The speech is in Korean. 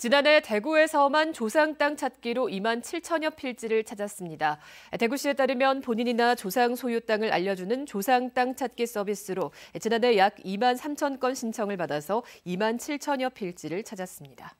지난해 대구에서만 조상 땅 찾기로 2만 7천여 필지를 찾았습니다. 대구시에 따르면 본인이나 조상 소유 땅을 알려주는 조상 땅 찾기 서비스로 지난해 약 2만 3천 건 신청을 받아서 2만 7천여 필지를 찾았습니다.